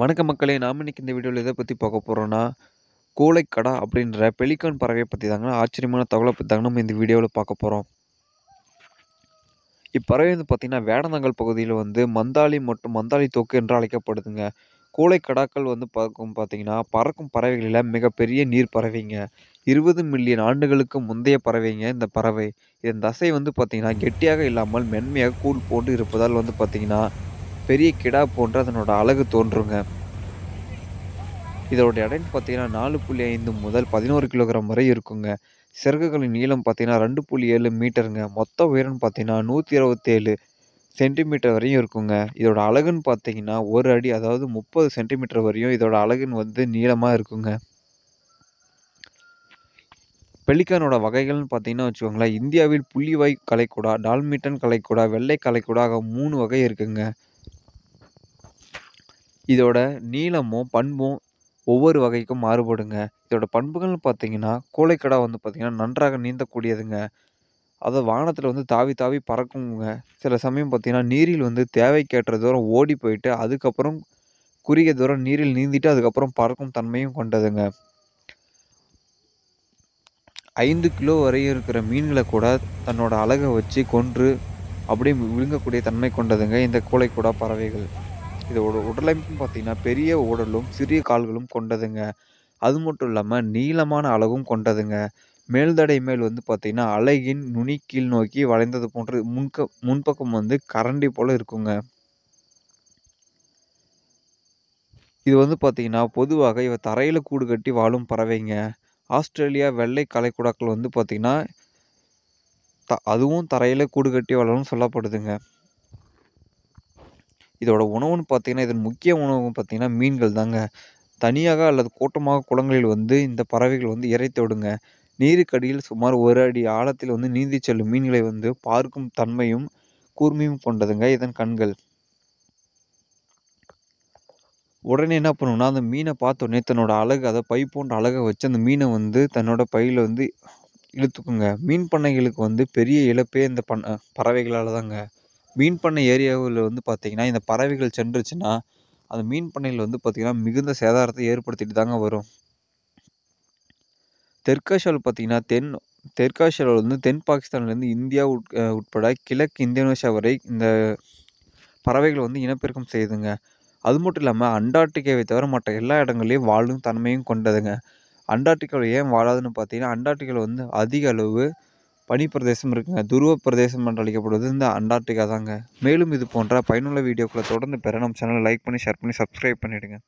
வணக்க மக்களே நாம் இன்றைக்கி இந்த வீடியோவில் எதை பற்றி பார்க்க போகிறோன்னா கோழைக்கடா அப்படின்ற பெலிகான் பறவையை பற்றி தாங்கன்னா ஆச்சரியமான தகவலை பற்றி தாங்க நம்ம இந்த வீடியோவில் பார்க்க போகிறோம் இப்பறவை வந்து பார்த்திங்கன்னா வேடந்தங்கல் பகுதியில் வந்து மந்தாளி மற்றும் மந்தாளி தோக்கு என்று அழைக்கப்படுதுங்க கூலைக்கடாக்கள் வந்து பார்க்கும் பார்த்திங்கன்னா பறக்கும் பறவைகளில் மிகப்பெரிய நீர் பறவைங்க இருபது மில்லியன் ஆண்டுகளுக்கு முந்தைய பறவைங்க இந்த பறவை இதன் தசை வந்து பார்த்திங்கன்னா கெட்டியாக இல்லாமல் மென்மையாக கூழ் போட்டு இருப்பதால் வந்து பார்த்திங்கன்னா பெரிய கிடா போன்ற அதனோட அழகு தோன்றுங்க இதோட எடைன்னு பார்த்தீங்கன்னா நாலு புள்ளி ஐந்து முதல் பதினோரு கிலோகிராம் வரை இருக்குங்க சிறகுகளின் நீளம் பார்த்தீங்கன்னா ரெண்டு புள்ளி ஏழு மீட்டருங்க மொத்த உயரம்னு பார்த்தீங்கன்னா நூற்றி இருபத்தேழு சென்டிமீட்டர் வரையும் இருக்குங்க இதோட அழகுன்னு பார்த்தீங்கன்னா ஒரு அடி அதாவது முப்பது சென்டிமீட்டர் வரையும் இதோட அழகுன்னு வந்து நீளமாக இருக்குங்க பெலிக்கானோட வகைகள்னு பார்த்தீங்கன்னா வச்சுக்கோங்களேன் இந்தியாவில் புள்ளிவாய் கலைக்குடா டால்மிட்டன் கலைக்குடா வெள்ளை கலைக்குடா ஆக மூணு வகை இருக்குங்க இதோட நீளமும் பண்பும் ஒவ்வொரு வகைக்கும் மாறுபடுங்க இதோட பண்புகள்னு பார்த்தீங்கன்னா கூளைக்கடா வந்து பார்த்தீங்கன்னா நன்றாக நீந்தக்கூடியதுங்க அதை வானத்தில் வந்து தாவி தாவி பறக்குங்க சில சமயம் பார்த்தீங்கன்னா நீரில் வந்து தேவைக்கேற்ற தூரம் ஓடி போயிட்டு அதுக்கப்புறம் குறுகிய தூரம் நீரில் நீந்திட்டு அதுக்கப்புறம் பறக்கும் தன்மையும் கொண்டதுங்க ஐந்து கிலோ வரையும் இருக்கிற மீன்களை கூட தன்னோட அழகை வச்சு கொன்று அப்படியே விழுங்கக்கூடிய தன்மை கொண்டதுங்க இந்த கூளைக்கூடா பறவைகள் இதோட உடலமைப்பும் பார்த்தீங்கன்னா பெரிய உடலும் சிறிய கால்களும் கொண்டதுங்க அது மட்டும் இல்லாமல் நீளமான அழகும் கொண்டதுங்க மேல்தடை மேல் வந்து பார்த்தீங்கன்னா அழகின் நுனி கீழ் நோக்கி வளைந்தது போன்று முன்க முன்பக்கம் வந்து கரண்டி போல் இருக்குங்க இது வந்து பார்த்தீங்கன்னா பொதுவாக இவ தரையில் கூடு கட்டி வாழும் பறவைங்க ஆஸ்திரேலியா வெள்ளை கலைக்குடாக்கள் வந்து பார்த்தீங்கன்னா த அதுவும் தரையில் கூடு கட்டி வாழும்னு சொல்லப்படுதுங்க இதோட உணவுன்னு பார்த்தீங்கன்னா இதன் முக்கிய உணவு பார்த்தீங்கன்னா மீன்கள் தாங்க தனியாக அல்லது கூட்டமாக குளங்களில் வந்து இந்த பறவைகள் வந்து இரை தேடுங்க நீருக்கடியில் சுமார் ஒரு அடி ஆழத்தில் வந்து நீந்தி செல்லும் மீன்களை வந்து பார்க்கும் தன்மையும் கூர்மையும் கொண்டதுங்க இதன் கண்கள் உடனே என்ன பண்ணுவோம்னா அந்த மீனை பார்த்த உடனே தன்னோட அழகு அதை பை போன்ற அழகை வச்சு அந்த மீனை வந்து தன்னோட பையில் வந்து இழுத்துக்குங்க மீன் பண்ணைகளுக்கு வந்து பெரிய இழப்பே இந்த பண்ண பறவைகளால் தாங்க மீன் பண்ணை ஏரியாவில் வந்து பார்த்திங்கன்னா இந்த பறவைகள் சென்றுச்சுன்னா அந்த மீன் பண்ணையில் வந்து பார்த்திங்கன்னா மிகுந்த சேதாரத்தை ஏற்படுத்திட்டு தாங்க வரும் தெற்காசியாவில் பார்த்திங்கன்னா தென் தெற்காசியாவில் வந்து தென் பாகிஸ்தான்லேருந்து இந்தியா உட் உட்பட கிழக்கு இந்தோனேஷியா வரை இந்த பறவைகள் வந்து இனப்பெருக்கம் செய்யுதுங்க அது மட்டும் இல்லாமல் அண்டார்டிகாவை தவிர மற்ற எல்லா இடங்களையும் வாழும் தன்மையும் கொண்டதுங்க அண்டார்டிகாவில் ஏன் வாழாதுன்னு பார்த்தீங்கன்னா அண்டார்டிகாவில் வந்து அதிக அளவு பனிப்பிரதேசம் இருக்குங்க துருவ பிரதேசம் என்று அழைக்கப்படுவது இந்த அண்டார்டிகா தாங்க மேலும் இது போன்ற பயனுள்ள வீடியோக்களை தொடர்ந்து பெற நம்ம சேனலை லைக் பண்ணி ஷேர் பண்ணி சப்ஸ்கிரைப் பண்ணிவிடுங்க